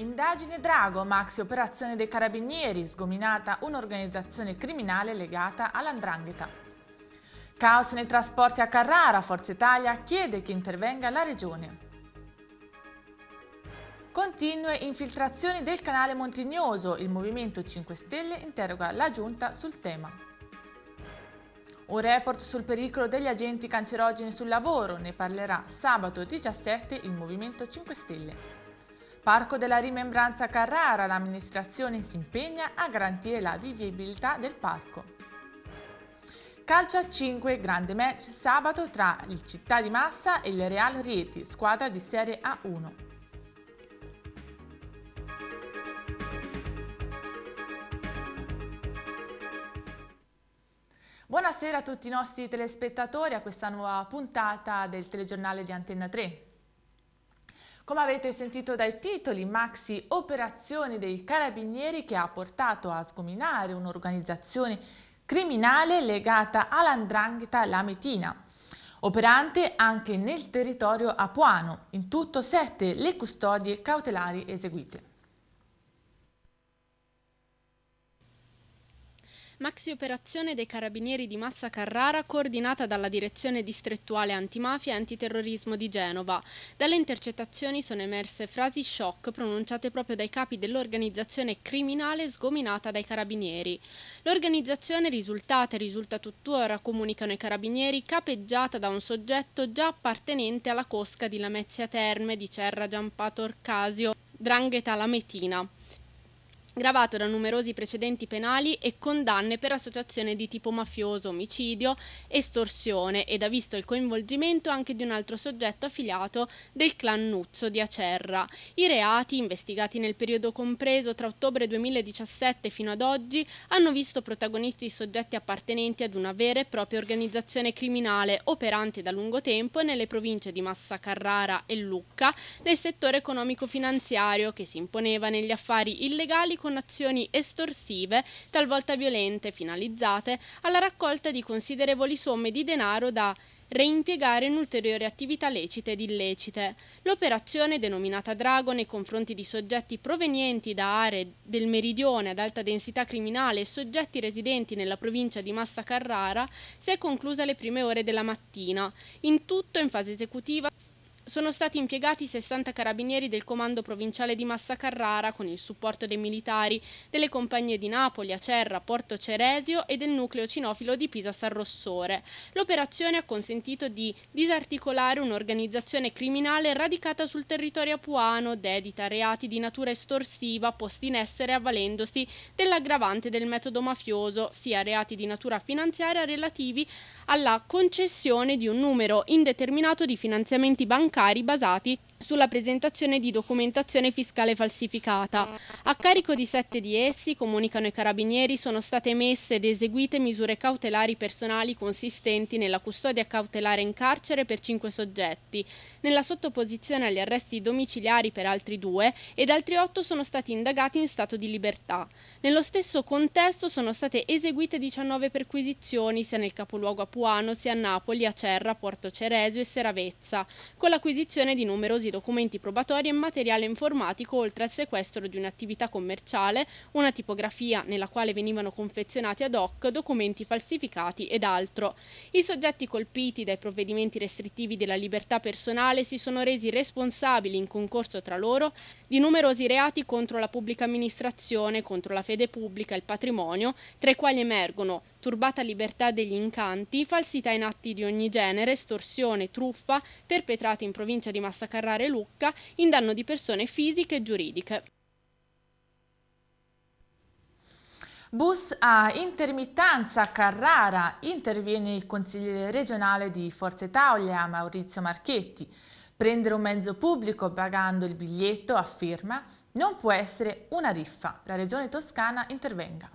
Indagine Drago, maxi operazione dei carabinieri, sgominata un'organizzazione criminale legata all'andrangheta. Caos nei trasporti a Carrara, Forza Italia chiede che intervenga la regione. Continue infiltrazioni del canale Montignoso, il Movimento 5 Stelle interroga la Giunta sul tema. Un report sul pericolo degli agenti cancerogeni sul lavoro, ne parlerà sabato 17 il Movimento 5 Stelle. Parco della Rimembranza Carrara, l'amministrazione si impegna a garantire la vivibilità del parco. Calcio a 5, grande match sabato tra il Città di Massa e il Real Rieti, squadra di Serie A1. Buonasera a tutti i nostri telespettatori a questa nuova puntata del telegiornale di Antenna 3. Come avete sentito dai titoli, maxi operazione dei carabinieri che ha portato a sgominare un'organizzazione criminale legata all'andrangheta Lametina operante anche nel territorio apuano, in tutto sette le custodie cautelari eseguite. Maxi operazione dei carabinieri di Massa Carrara coordinata dalla direzione distrettuale antimafia e antiterrorismo di Genova. Dalle intercettazioni sono emerse frasi shock pronunciate proprio dai capi dell'organizzazione criminale sgominata dai carabinieri. L'organizzazione risultata e risulta tuttora, comunicano i carabinieri, capeggiata da un soggetto già appartenente alla cosca di Lamezia Terme di Cerra Giampato Orcasio, Drangheta Lametina gravato da numerosi precedenti penali e condanne per associazione di tipo mafioso, omicidio, estorsione ed ha visto il coinvolgimento anche di un altro soggetto affiliato del clan Nuzzo di Acerra. I reati, investigati nel periodo compreso tra ottobre 2017 fino ad oggi, hanno visto protagonisti soggetti appartenenti ad una vera e propria organizzazione criminale operante da lungo tempo nelle province di Massa Carrara e Lucca nel settore economico-finanziario che si imponeva negli affari illegali con con azioni estorsive, talvolta violente, finalizzate alla raccolta di considerevoli somme di denaro da reimpiegare in ulteriori attività lecite ed illecite. L'operazione denominata Drago nei confronti di soggetti provenienti da aree del meridione ad alta densità criminale e soggetti residenti nella provincia di Massa Carrara si è conclusa alle prime ore della mattina. In tutto in fase esecutiva sono stati impiegati 60 carabinieri del comando provinciale di Massa Carrara con il supporto dei militari delle compagnie di Napoli, Acerra, Porto Ceresio e del nucleo cinofilo di Pisa San Rossore. L'operazione ha consentito di disarticolare un'organizzazione criminale radicata sul territorio apuano, dedita a reati di natura estorsiva posti in essere avvalendosi dell'aggravante del metodo mafioso, sia reati di natura finanziaria relativi alla concessione di un numero indeterminato di finanziamenti bancari basati sulla presentazione di documentazione fiscale falsificata. A carico di sette di essi, comunicano i carabinieri, sono state emesse ed eseguite misure cautelari personali consistenti nella custodia cautelare in carcere per cinque soggetti, nella sottoposizione agli arresti domiciliari per altri due ed altri otto sono stati indagati in stato di libertà. Nello stesso contesto sono state eseguite 19 perquisizioni sia nel capoluogo appunto Capuano sia a Napoli, a Cerra, Porto Ceresio e Seravezza, con l'acquisizione di numerosi documenti probatori e materiale informatico oltre al sequestro di un'attività commerciale, una tipografia nella quale venivano confezionati ad hoc documenti falsificati ed altro. I soggetti colpiti dai provvedimenti restrittivi della libertà personale si sono resi responsabili in concorso tra loro di numerosi reati contro la pubblica amministrazione, contro la fede pubblica e il patrimonio, tra i quali emergono turbata libertà degli incanti, falsità in atti di ogni genere, estorsione, truffa, perpetrati in provincia di Massacarrare e Lucca in danno di persone fisiche e giuridiche. Bus a intermittenza Carrara, interviene il consigliere regionale di Forza Italia Maurizio Marchetti. Prendere un mezzo pubblico pagando il biglietto, afferma, non può essere una riffa. La regione toscana intervenga.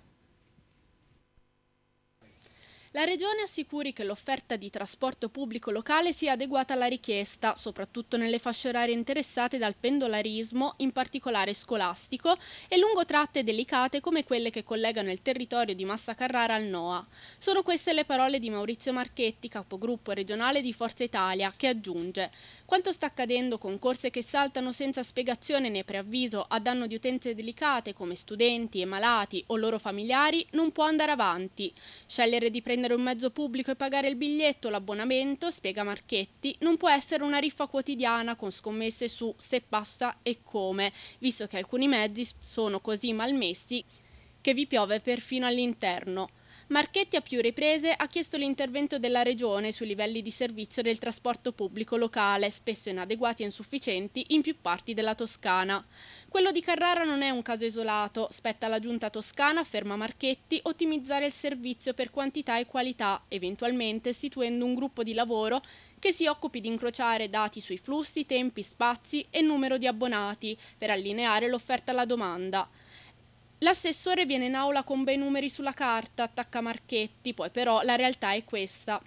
La Regione assicuri che l'offerta di trasporto pubblico locale sia adeguata alla richiesta, soprattutto nelle fasce orarie interessate dal pendolarismo, in particolare scolastico, e lungo tratte delicate come quelle che collegano il territorio di Massa Carrara al NOA. Sono queste le parole di Maurizio Marchetti, capogruppo regionale di Forza Italia, che aggiunge quanto sta accadendo con corse che saltano senza spiegazione né preavviso a danno di utenze delicate come studenti e malati o loro familiari non può andare avanti. Scegliere di prendere un mezzo pubblico e pagare il biglietto, l'abbonamento, spiega Marchetti, non può essere una riffa quotidiana con scommesse su se passa e come, visto che alcuni mezzi sono così malmesti che vi piove perfino all'interno. Marchetti a più riprese ha chiesto l'intervento della Regione sui livelli di servizio del trasporto pubblico locale, spesso inadeguati e insufficienti in più parti della Toscana. Quello di Carrara non è un caso isolato, spetta alla giunta toscana, afferma Marchetti, ottimizzare il servizio per quantità e qualità, eventualmente istituendo un gruppo di lavoro che si occupi di incrociare dati sui flussi, tempi, spazi e numero di abbonati per allineare l'offerta alla domanda. L'assessore viene in aula con bei numeri sulla carta, attacca Marchetti, poi però la realtà è questa.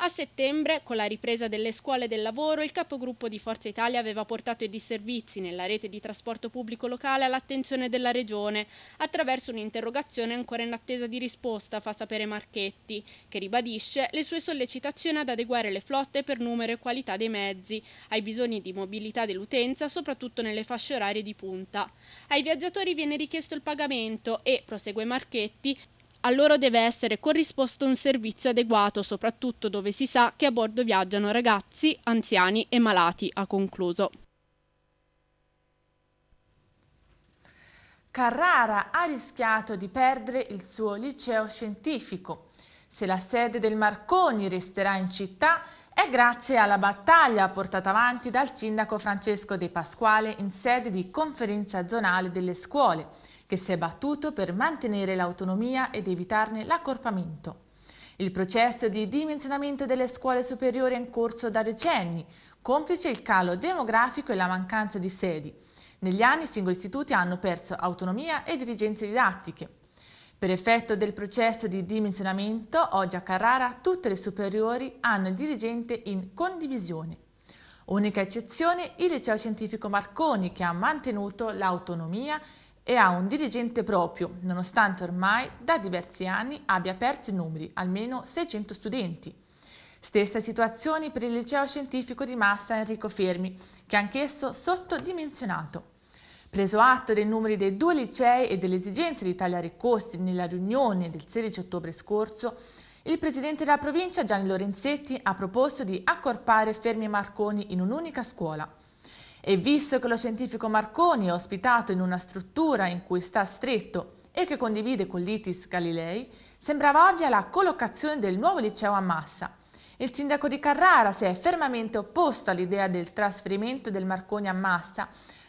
A settembre, con la ripresa delle scuole del lavoro, il capogruppo di Forza Italia aveva portato i disservizi nella rete di trasporto pubblico locale all'attenzione della Regione, attraverso un'interrogazione ancora in attesa di risposta, fa sapere Marchetti, che ribadisce le sue sollecitazioni ad adeguare le flotte per numero e qualità dei mezzi, ai bisogni di mobilità dell'utenza, soprattutto nelle fasce orarie di punta. Ai viaggiatori viene richiesto il pagamento e, prosegue Marchetti, a loro deve essere corrisposto un servizio adeguato, soprattutto dove si sa che a bordo viaggiano ragazzi, anziani e malati, ha concluso. Carrara ha rischiato di perdere il suo liceo scientifico. Se la sede del Marconi resterà in città è grazie alla battaglia portata avanti dal sindaco Francesco De Pasquale in sede di conferenza zonale delle scuole che si è battuto per mantenere l'autonomia ed evitarne l'accorpamento. Il processo di dimensionamento delle scuole superiori è in corso da decenni, complice il calo demografico e la mancanza di sedi. Negli anni i singoli istituti hanno perso autonomia e dirigenze didattiche. Per effetto del processo di dimensionamento, oggi a Carrara tutte le superiori hanno il dirigente in condivisione. Unica eccezione il liceo scientifico Marconi che ha mantenuto l'autonomia e ha un dirigente proprio, nonostante ormai da diversi anni abbia perso i numeri, almeno 600 studenti. Stessa situazione per il liceo scientifico di Massa Enrico Fermi, che è anch'esso sottodimensionato. Preso atto dei numeri dei due licei e delle esigenze di tagliare i costi nella riunione del 16 ottobre scorso, il presidente della provincia Gianni Lorenzetti ha proposto di accorpare Fermi e Marconi in un'unica scuola. E visto che lo scientifico Marconi è ospitato in una struttura in cui sta stretto e che condivide con l'ITIS Galilei, sembrava ovvia la collocazione del nuovo liceo a Massa. Il sindaco di Carrara si è fermamente opposto all'idea del trasferimento del Marconi a Massa,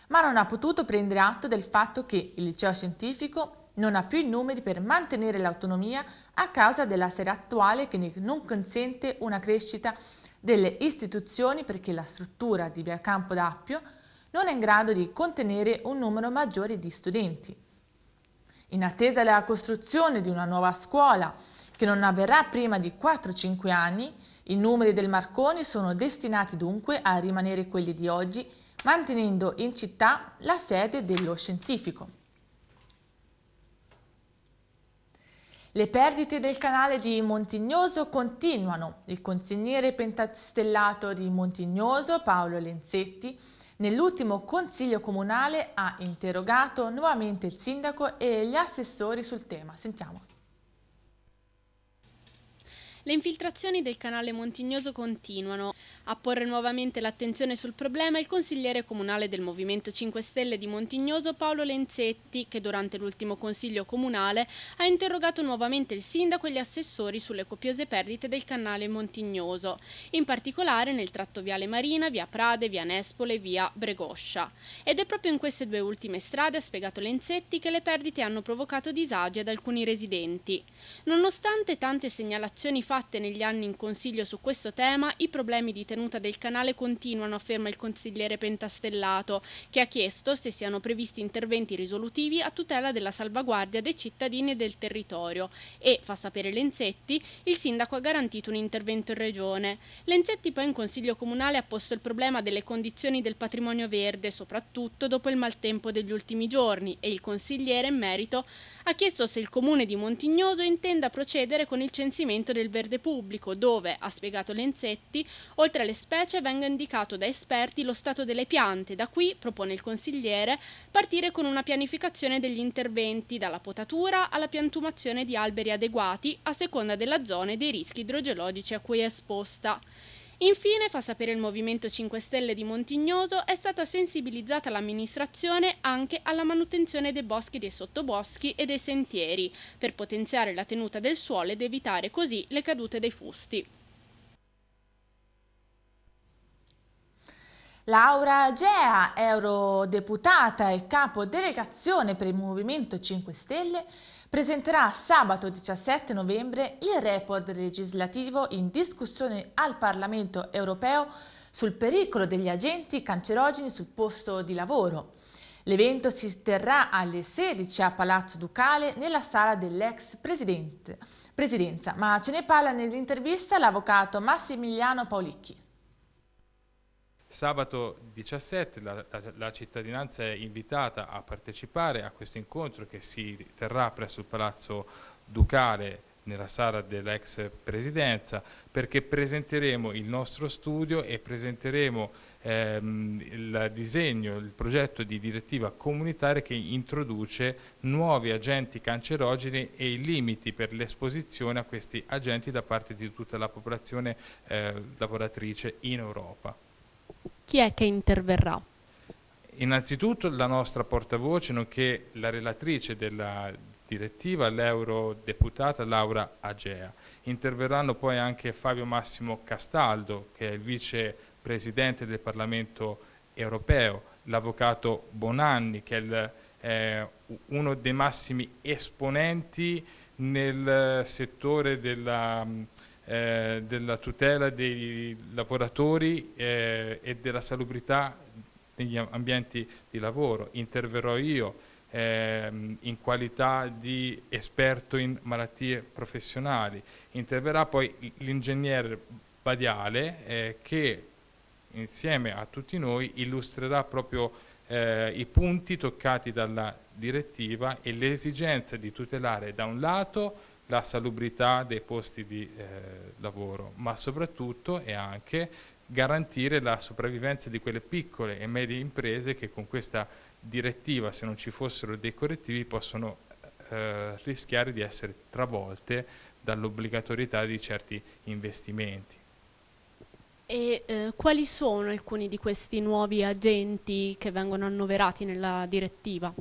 ma non ha potuto prendere atto del fatto che il liceo scientifico non ha più i numeri per mantenere l'autonomia a causa della sera attuale che non consente una crescita delle istituzioni perché la struttura di via Campo d'Appio non è in grado di contenere un numero maggiore di studenti. In attesa della costruzione di una nuova scuola, che non avverrà prima di 4-5 anni, i numeri del Marconi sono destinati dunque a rimanere quelli di oggi, mantenendo in città la sede dello scientifico. Le perdite del canale di Montignoso continuano. Il consigliere pentastellato di Montignoso, Paolo Lenzetti, nell'ultimo consiglio comunale ha interrogato nuovamente il sindaco e gli assessori sul tema. Sentiamo. Le infiltrazioni del canale Montignoso continuano. A porre nuovamente l'attenzione sul problema il consigliere comunale del Movimento 5 Stelle di Montignoso Paolo Lenzetti, che durante l'ultimo consiglio comunale ha interrogato nuovamente il sindaco e gli assessori sulle copiose perdite del canale Montignoso, in particolare nel tratto Viale Marina, Via Prade, Via Nespole, e Via Bregoscia. Ed è proprio in queste due ultime strade, ha spiegato Lenzetti, che le perdite hanno provocato disagi ad alcuni residenti. Nonostante tante segnalazioni fatte fatte negli anni in consiglio su questo tema, i problemi di tenuta del canale continuano, afferma il consigliere Pentastellato, che ha chiesto se siano previsti interventi risolutivi a tutela della salvaguardia dei cittadini e del territorio e, fa sapere Lenzetti, il sindaco ha garantito un intervento in regione. Lenzetti poi in consiglio comunale ha posto il problema delle condizioni del patrimonio verde, soprattutto dopo il maltempo degli ultimi giorni e il consigliere in merito ha chiesto se il comune di Montignoso intenda procedere con il censimento del verde verde pubblico dove, ha spiegato Lenzetti, oltre alle specie venga indicato da esperti lo stato delle piante. Da qui, propone il consigliere, partire con una pianificazione degli interventi dalla potatura alla piantumazione di alberi adeguati a seconda della zona e dei rischi idrogeologici a cui è esposta. Infine, fa sapere il Movimento 5 Stelle di Montignoso, è stata sensibilizzata l'amministrazione anche alla manutenzione dei boschi, dei sottoboschi e dei sentieri, per potenziare la tenuta del suolo ed evitare così le cadute dei fusti. Laura Gea, eurodeputata e capo delegazione per il Movimento 5 Stelle, presenterà sabato 17 novembre il report legislativo in discussione al Parlamento europeo sul pericolo degli agenti cancerogeni sul posto di lavoro. L'evento si terrà alle 16 a Palazzo Ducale nella sala dell'ex presidenza, ma ce ne parla nell'intervista l'avvocato Massimiliano Paolicchi. Sabato 17 la, la, la, cittadinanza è invitata a partecipare a questo incontro che si terrà presso il Palazzo Ducale nella sala dell'ex presidenza perché presenteremo il nostro studio e presenteremo ehm, il disegno, il progetto di direttiva comunitaria che introduce nuovi agenti cancerogeni e i limiti per l'esposizione a questi agenti da parte di tutta la popolazione eh, lavoratrice in Europa. Chi è che interverrà? Innanzitutto la nostra portavoce, nonché la relatrice della direttiva, l'eurodeputata Laura Agea. Interverranno poi anche Fabio Massimo Castaldo, che è il vicepresidente del Parlamento europeo, l'avvocato Bonanni, che è il, eh, uno dei massimi esponenti nel settore della eh, della tutela dei lavoratori eh, e della salubrità negli ambienti di lavoro. Interverrò io ehm, in qualità di esperto in malattie professionali. Interverrà poi l'ingegnere Badiale eh, che insieme a tutti noi illustrerà proprio eh, i punti toccati dalla direttiva e le esigenze di tutelare da un lato la salubrità dei posti di eh, lavoro, ma soprattutto e anche garantire la sopravvivenza di quelle piccole e medie imprese che con questa direttiva, se non ci fossero dei correttivi, possono eh, rischiare di essere travolte dall'obbligatorietà di certi investimenti. E eh, quali sono alcuni di questi nuovi agenti che vengono annoverati nella direttiva?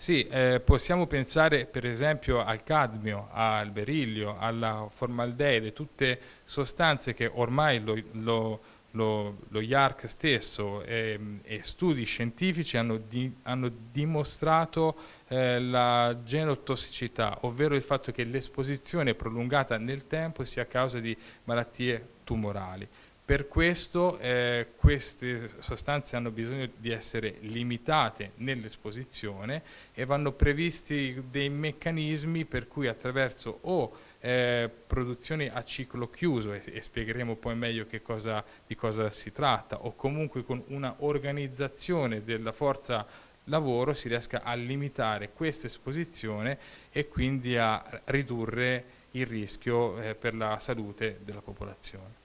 Sì, eh, possiamo pensare per esempio al cadmio, al berillio, alla formaldeide, tutte sostanze che ormai lo, lo, lo, lo IARC stesso eh, e studi scientifici hanno, di, hanno dimostrato eh, la genotossicità, ovvero il fatto che l'esposizione prolungata nel tempo sia causa di malattie tumorali. Per questo eh, queste sostanze hanno bisogno di essere limitate nell'esposizione e vanno previsti dei meccanismi per cui attraverso o eh, produzioni a ciclo chiuso e, e spiegheremo poi meglio cosa, di cosa si tratta o comunque con una organizzazione della forza lavoro si riesca a limitare questa esposizione e quindi a ridurre il rischio eh, per la salute della popolazione.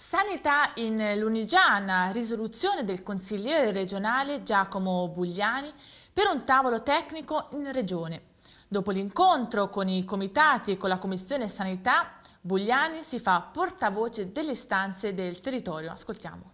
Sanità in Lunigiana, risoluzione del consigliere regionale Giacomo Bugliani per un tavolo tecnico in regione. Dopo l'incontro con i comitati e con la Commissione Sanità, Bugliani si fa portavoce delle stanze del territorio. Ascoltiamo.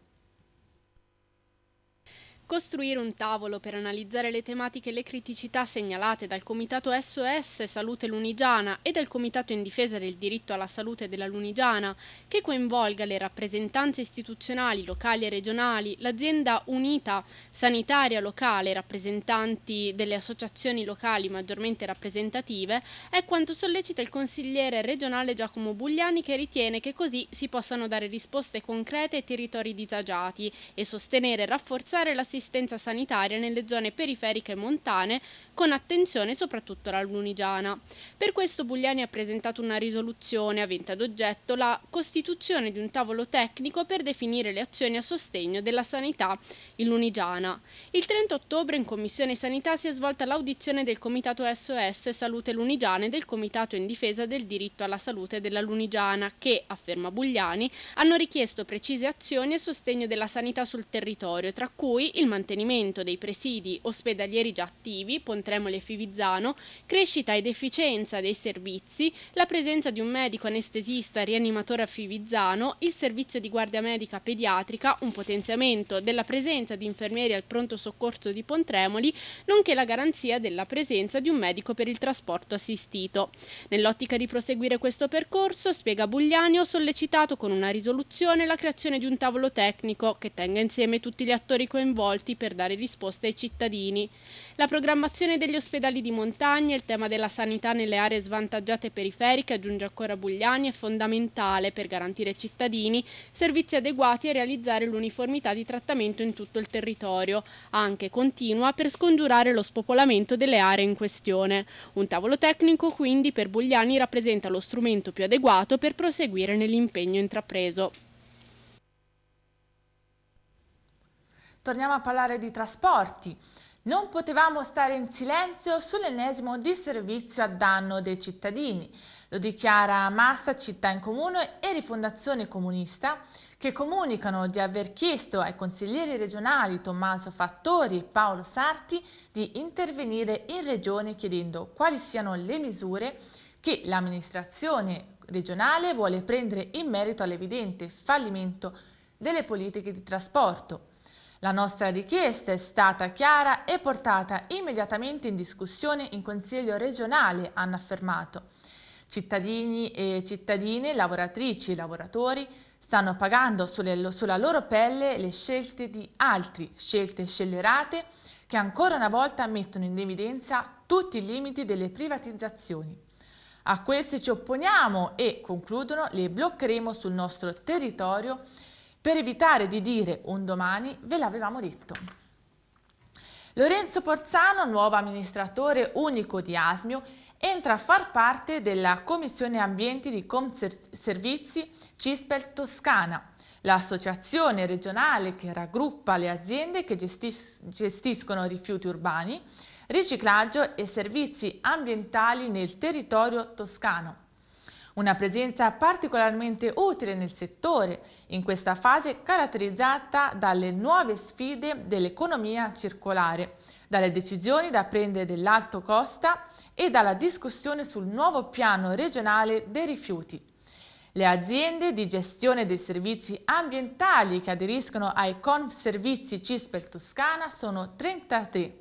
Costruire un tavolo per analizzare le tematiche e le criticità segnalate dal Comitato SOS Salute Lunigiana e dal Comitato in difesa del diritto alla salute della Lunigiana, che coinvolga le rappresentanze istituzionali locali e regionali, l'azienda unita sanitaria locale, rappresentanti delle associazioni locali maggiormente rappresentative, è quanto sollecita il consigliere regionale Giacomo Bugliani che ritiene che così si possano dare risposte concrete ai territori disagiati e sostenere e rafforzare la situazione assistenza sanitaria nelle zone periferiche montane con attenzione soprattutto alla lunigiana. Per questo Bugliani ha presentato una risoluzione avente ad oggetto la costituzione di un tavolo tecnico per definire le azioni a sostegno della sanità in lunigiana. Il 30 ottobre in Commissione Sanità si è svolta l'audizione del Comitato SOS Salute Lunigiana e del Comitato in difesa del diritto alla salute della lunigiana che, afferma Bugliani, hanno richiesto precise azioni a sostegno della sanità sul territorio, tra cui il mantenimento dei presidi ospedalieri già attivi, ponti Tremoli e Fivizzano, crescita ed efficienza dei servizi, la presenza di un medico anestesista rianimatore a Fivizzano, il servizio di guardia medica pediatrica, un potenziamento della presenza di infermieri al pronto soccorso di Pontremoli, nonché la garanzia della presenza di un medico per il trasporto assistito. Nell'ottica di proseguire questo percorso, spiega Bugliani, ho sollecitato con una risoluzione la creazione di un tavolo tecnico che tenga insieme tutti gli attori coinvolti per dare risposte ai cittadini. La programmazione degli ospedali di montagna e il tema della sanità nelle aree svantaggiate periferiche, aggiunge ancora Bugliani, è fondamentale per garantire ai cittadini servizi adeguati e realizzare l'uniformità di trattamento in tutto il territorio, anche continua per scongiurare lo spopolamento delle aree in questione. Un tavolo tecnico quindi per Bugliani rappresenta lo strumento più adeguato per proseguire nell'impegno intrapreso. Torniamo a parlare di trasporti. Non potevamo stare in silenzio sull'ennesimo disservizio a danno dei cittadini, lo dichiara Massa Città in Comune e Rifondazione Comunista, che comunicano di aver chiesto ai consiglieri regionali Tommaso Fattori e Paolo Sarti di intervenire in regione chiedendo quali siano le misure che l'amministrazione regionale vuole prendere in merito all'evidente fallimento delle politiche di trasporto. La nostra richiesta è stata chiara e portata immediatamente in discussione in Consiglio regionale, hanno affermato. Cittadini e cittadine, lavoratrici e lavoratori stanno pagando sulle, sulla loro pelle le scelte di altri, scelte scellerate che ancora una volta mettono in evidenza tutti i limiti delle privatizzazioni. A queste ci opponiamo e, concludono, le bloccheremo sul nostro territorio per evitare di dire un domani ve l'avevamo detto. Lorenzo Porzano, nuovo amministratore unico di Asmio, entra a far parte della Commissione Ambienti di Conservizi Cispel Toscana, l'associazione regionale che raggruppa le aziende che gestis gestiscono rifiuti urbani, riciclaggio e servizi ambientali nel territorio toscano. Una presenza particolarmente utile nel settore, in questa fase caratterizzata dalle nuove sfide dell'economia circolare, dalle decisioni da prendere dell'Alto Costa e dalla discussione sul nuovo piano regionale dei rifiuti. Le aziende di gestione dei servizi ambientali che aderiscono ai Conservizi Cispel Toscana sono 33,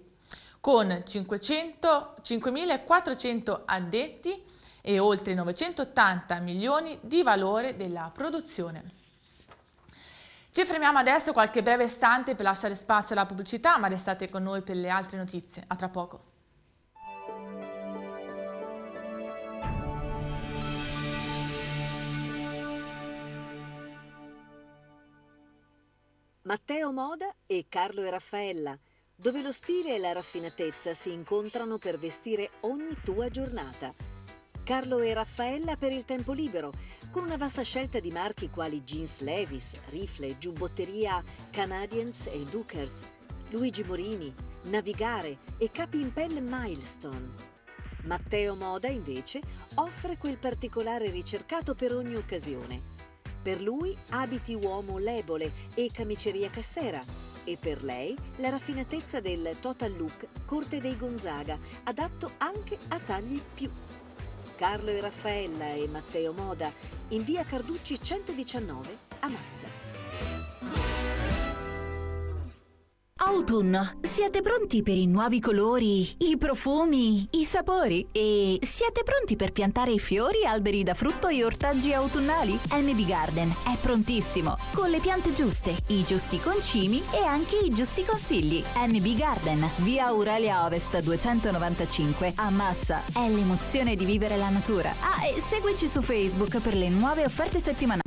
con 5.400 addetti e oltre 980 milioni di valore della produzione. Ci fermiamo adesso qualche breve istante per lasciare spazio alla pubblicità, ma restate con noi per le altre notizie. A tra poco. Matteo Moda e Carlo e Raffaella, dove lo stile e la raffinatezza si incontrano per vestire ogni tua giornata. Carlo e Raffaella per il tempo libero, con una vasta scelta di marchi quali Jeans Levis, Rifle, Giubbotteria Canadiens e Dukers, Luigi Morini, Navigare e Capi in Pelle Milestone. Matteo Moda, invece, offre quel particolare ricercato per ogni occasione. Per lui abiti uomo lebole e camiceria cassera e per lei la raffinatezza del total look Corte dei Gonzaga, adatto anche a tagli più Carlo e Raffaella e Matteo Moda in via Carducci 119 a Massa. Autunno. Siete pronti per i nuovi colori, i profumi, i sapori? E siete pronti per piantare i fiori, alberi da frutto e ortaggi autunnali? MD Garden è prontissimo, con le piante giuste, i giusti concimi e anche i giusti consigli. MB Garden, via Aurelia Ovest 295 a Massa. È l'emozione di vivere la natura. Ah, e seguici su Facebook per le nuove offerte settimanali.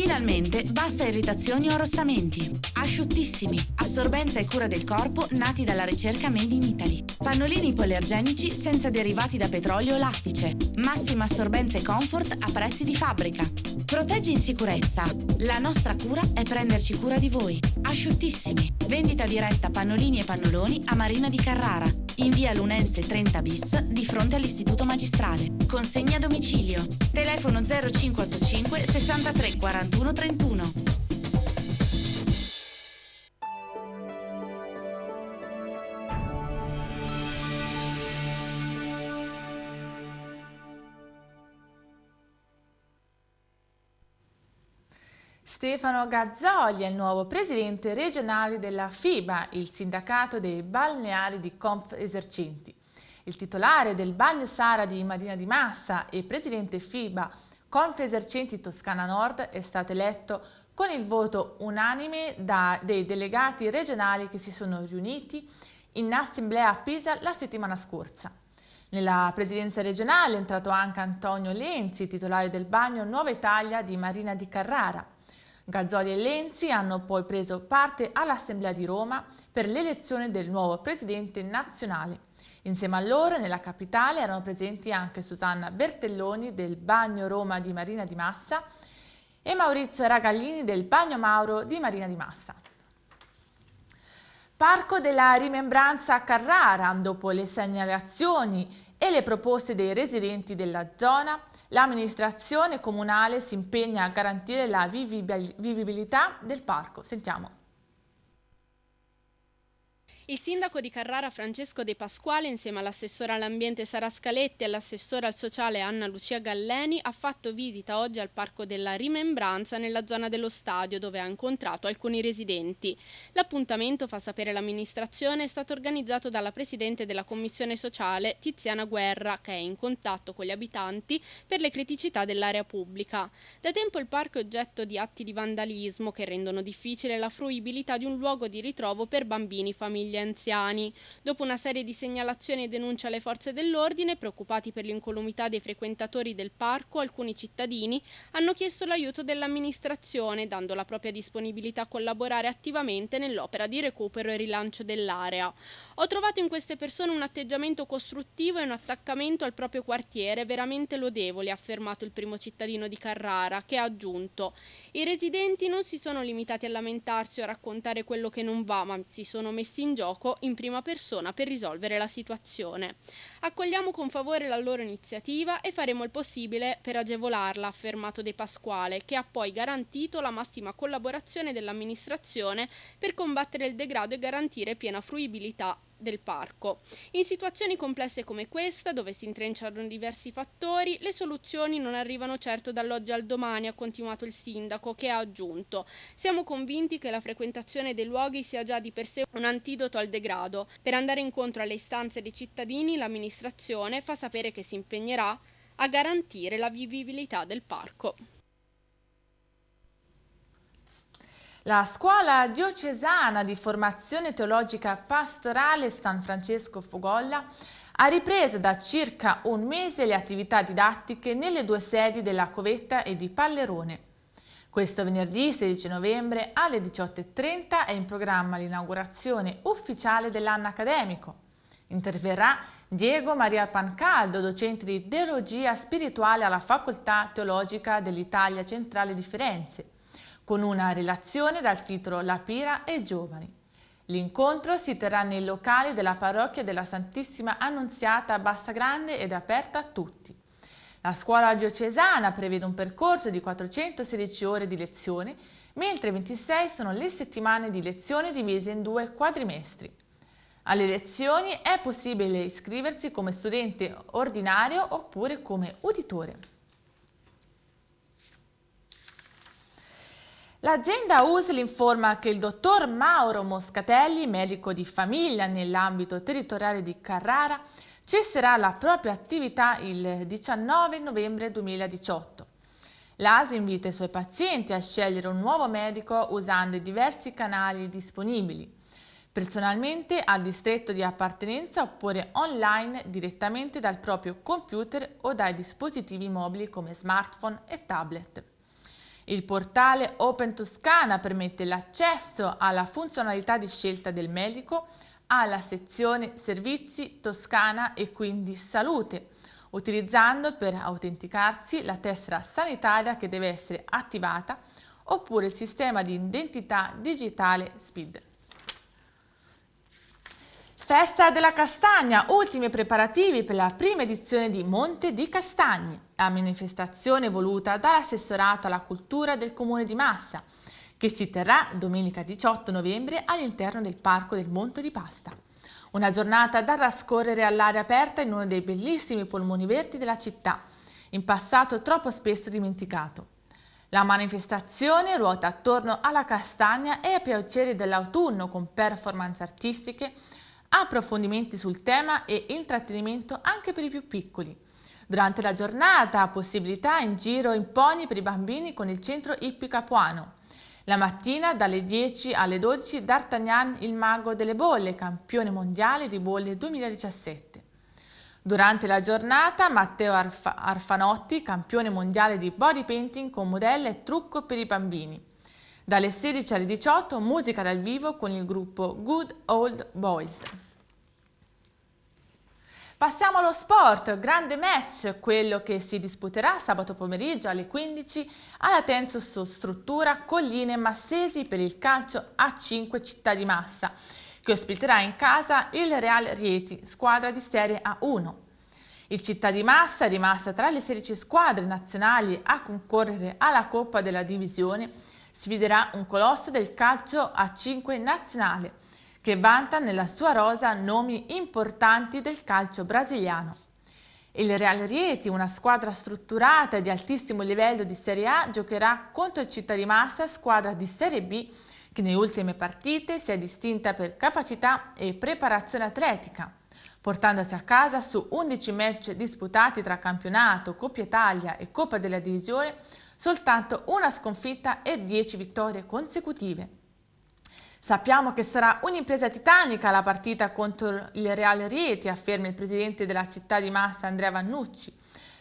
Finalmente basta irritazioni o arrossamenti. Asciuttissimi, assorbenza e cura del corpo nati dalla ricerca Made in Italy. Pannolini poliargenici senza derivati da petrolio o lattice. Massima assorbenza e comfort a prezzi di fabbrica. Proteggi in sicurezza. La nostra cura è prenderci cura di voi. Asciuttissimi. Vendita diretta pannolini e pannoloni a Marina di Carrara. In via Lunense 30 bis di fronte all'Istituto Magistrale. Consegna a domicilio. Telefono 0585 63 40 31 Stefano Gazzoli è il nuovo presidente regionale della FIBA, il sindacato dei balneari di Conf Esercenti. Il titolare del Bagno Sara di Marina di Massa e presidente FIBA Confesercenti Toscana Nord è stato eletto con il voto unanime dei delegati regionali che si sono riuniti in assemblea a Pisa la settimana scorsa. Nella presidenza regionale è entrato anche Antonio Lenzi, titolare del bagno Nuova Italia di Marina di Carrara. Gazzoli e Lenzi hanno poi preso parte all'Assemblea di Roma per l'elezione del nuovo presidente nazionale. Insieme a loro nella capitale erano presenti anche Susanna Bertelloni del Bagno Roma di Marina di Massa e Maurizio Ragallini del Bagno Mauro di Marina di Massa. Parco della rimembranza a Carrara, dopo le segnalazioni e le proposte dei residenti della zona, l'amministrazione comunale si impegna a garantire la vivibilità del parco. Sentiamo. Il sindaco di Carrara Francesco De Pasquale insieme all'assessore all'ambiente Sara Scaletti e all'assessore al sociale Anna Lucia Galleni ha fatto visita oggi al Parco della Rimembranza nella zona dello stadio dove ha incontrato alcuni residenti. L'appuntamento, fa sapere l'amministrazione, è stato organizzato dalla presidente della commissione sociale Tiziana Guerra che è in contatto con gli abitanti per le criticità dell'area pubblica. Da tempo il parco è oggetto di atti di vandalismo che rendono difficile la fruibilità di un luogo di ritrovo per bambini, famiglie anziani. Dopo una serie di segnalazioni e denunce alle forze dell'ordine, preoccupati per l'incolumità dei frequentatori del parco, alcuni cittadini hanno chiesto l'aiuto dell'amministrazione, dando la propria disponibilità a collaborare attivamente nell'opera di recupero e rilancio dell'area. Ho trovato in queste persone un atteggiamento costruttivo e un attaccamento al proprio quartiere veramente lodevole, ha affermato il primo cittadino di Carrara, che ha aggiunto i residenti non si sono limitati a lamentarsi o a raccontare quello che non va, ma si sono messi in gioco in prima persona per risolvere la situazione. Accogliamo con favore la loro iniziativa e faremo il possibile per agevolarla, ha affermato De Pasquale, che ha poi garantito la massima collaborazione dell'amministrazione per combattere il degrado e garantire piena fruibilità del parco. In situazioni complesse come questa, dove si intrecciano diversi fattori, le soluzioni non arrivano certo dall'oggi al domani, ha continuato il sindaco, che ha aggiunto: Siamo convinti che la frequentazione dei luoghi sia già di per sé un antidoto al degrado. Per andare incontro alle istanze dei cittadini, l'amministrazione fa sapere che si impegnerà a garantire la vivibilità del parco. La scuola diocesana di formazione teologica pastorale San Francesco Fogolla ha ripreso da circa un mese le attività didattiche nelle due sedi della Covetta e di Pallerone. Questo venerdì 16 novembre alle 18.30 è in programma l'inaugurazione ufficiale dell'anno accademico. Interverrà Diego Maria Pancaldo, docente di teologia spirituale alla Facoltà Teologica dell'Italia Centrale di Firenze con una relazione dal titolo La Pira e Giovani. L'incontro si terrà nei locali della parrocchia della Santissima Annunziata a Bassa Grande ed è aperta a tutti. La scuola diocesana prevede un percorso di 416 ore di lezione, mentre 26 sono le settimane di lezione divise in due quadrimestri. Alle lezioni è possibile iscriversi come studente ordinario oppure come uditore. L'azienda USL informa che il dottor Mauro Moscatelli, medico di famiglia nell'ambito territoriale di Carrara, cesserà la propria attività il 19 novembre 2018. L'ASI invita i suoi pazienti a scegliere un nuovo medico usando i diversi canali disponibili, personalmente al distretto di appartenenza oppure online direttamente dal proprio computer o dai dispositivi mobili come smartphone e tablet. Il portale Open Toscana permette l'accesso alla funzionalità di scelta del medico alla sezione Servizi Toscana e quindi Salute, utilizzando per autenticarsi la tessera sanitaria che deve essere attivata oppure il sistema di identità digitale SPID. Festa della Castagna, ultimi preparativi per la prima edizione di Monte di Castagni, la manifestazione voluta dall'assessorato alla cultura del comune di Massa, che si terrà domenica 18 novembre all'interno del parco del Monte di Pasta. Una giornata da trascorrere all'aria aperta in uno dei bellissimi polmoni verdi della città, in passato troppo spesso dimenticato. La manifestazione ruota attorno alla castagna e ai piaceri dell'autunno con performance artistiche, approfondimenti sul tema e intrattenimento anche per i più piccoli. Durante la giornata possibilità in giro in pony per i bambini con il centro Ippi Capuano. La mattina dalle 10 alle 12 D'Artagnan il mago delle bolle, campione mondiale di bolle 2017. Durante la giornata Matteo Arf Arfanotti, campione mondiale di body painting con modella e trucco per i bambini. Dalle 16 alle 18 musica dal vivo con il gruppo Good Old Boys. Passiamo allo sport, grande match, quello che si disputerà sabato pomeriggio alle 15 alla Tenso Struttura Colline Massesi per il calcio A5 Città di Massa, che ospiterà in casa il Real Rieti, squadra di Serie A1. Il Città di Massa è rimasta tra le 16 squadre nazionali a concorrere alla Coppa della Divisione sfiderà un colosso del calcio a 5 nazionale, che vanta nella sua rosa nomi importanti del calcio brasiliano. Il Real Rieti, una squadra strutturata e di altissimo livello di Serie A, giocherà contro il Città di Massa, squadra di Serie B, che nelle ultime partite si è distinta per capacità e preparazione atletica, portandosi a casa su 11 match disputati tra campionato, Coppa Italia e Coppa della Divisione soltanto una sconfitta e 10 vittorie consecutive. Sappiamo che sarà un'impresa titanica la partita contro il Real Rieti, afferma il presidente della città di Massa Andrea Vannucci.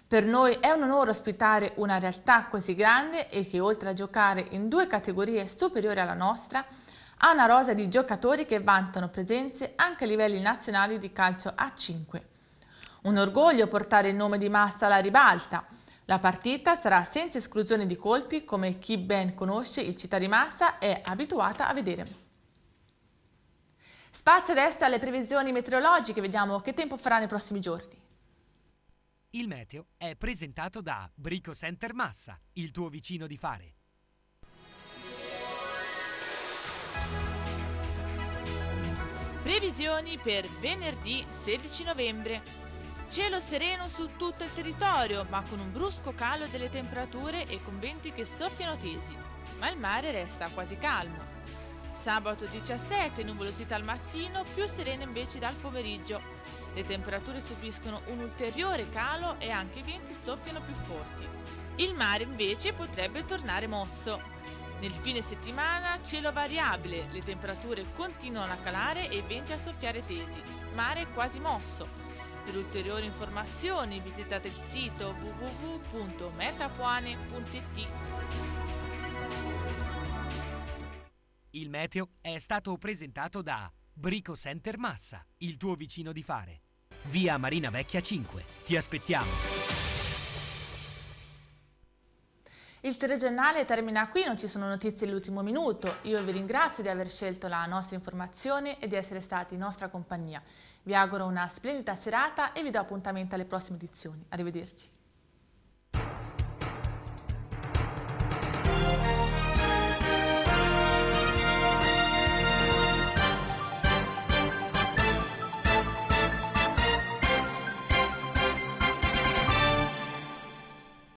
Per noi è un onore ospitare una realtà così grande e che oltre a giocare in due categorie superiori alla nostra, ha una rosa di giocatori che vantano presenze anche a livelli nazionali di calcio a 5. Un orgoglio portare il nome di Massa alla ribalta, la partita sarà senza esclusione di colpi come chi ben conosce il città di massa è abituata a vedere. Spazio resta alle previsioni meteorologiche, vediamo che tempo farà nei prossimi giorni. Il meteo è presentato da Brico Center Massa, il tuo vicino di fare. Previsioni per venerdì 16 novembre. Cielo sereno su tutto il territorio, ma con un brusco calo delle temperature e con venti che soffiano tesi, ma il mare resta quasi calmo. Sabato 17, nuvolosità al mattino, più serena invece dal pomeriggio. Le temperature subiscono un ulteriore calo e anche i venti soffiano più forti. Il mare invece potrebbe tornare mosso. Nel fine settimana cielo variabile, le temperature continuano a calare e i venti a soffiare tesi. Mare quasi mosso per ulteriori informazioni visitate il sito www.metapuane.it. Il meteo è stato presentato da Brico Center Massa, il tuo vicino di fare. Via Marina Vecchia 5. Ti aspettiamo! Il telegiornale termina qui, non ci sono notizie all'ultimo minuto. Io vi ringrazio di aver scelto la nostra informazione e di essere stati in nostra compagnia. Vi auguro una splendida serata e vi do appuntamento alle prossime edizioni. Arrivederci.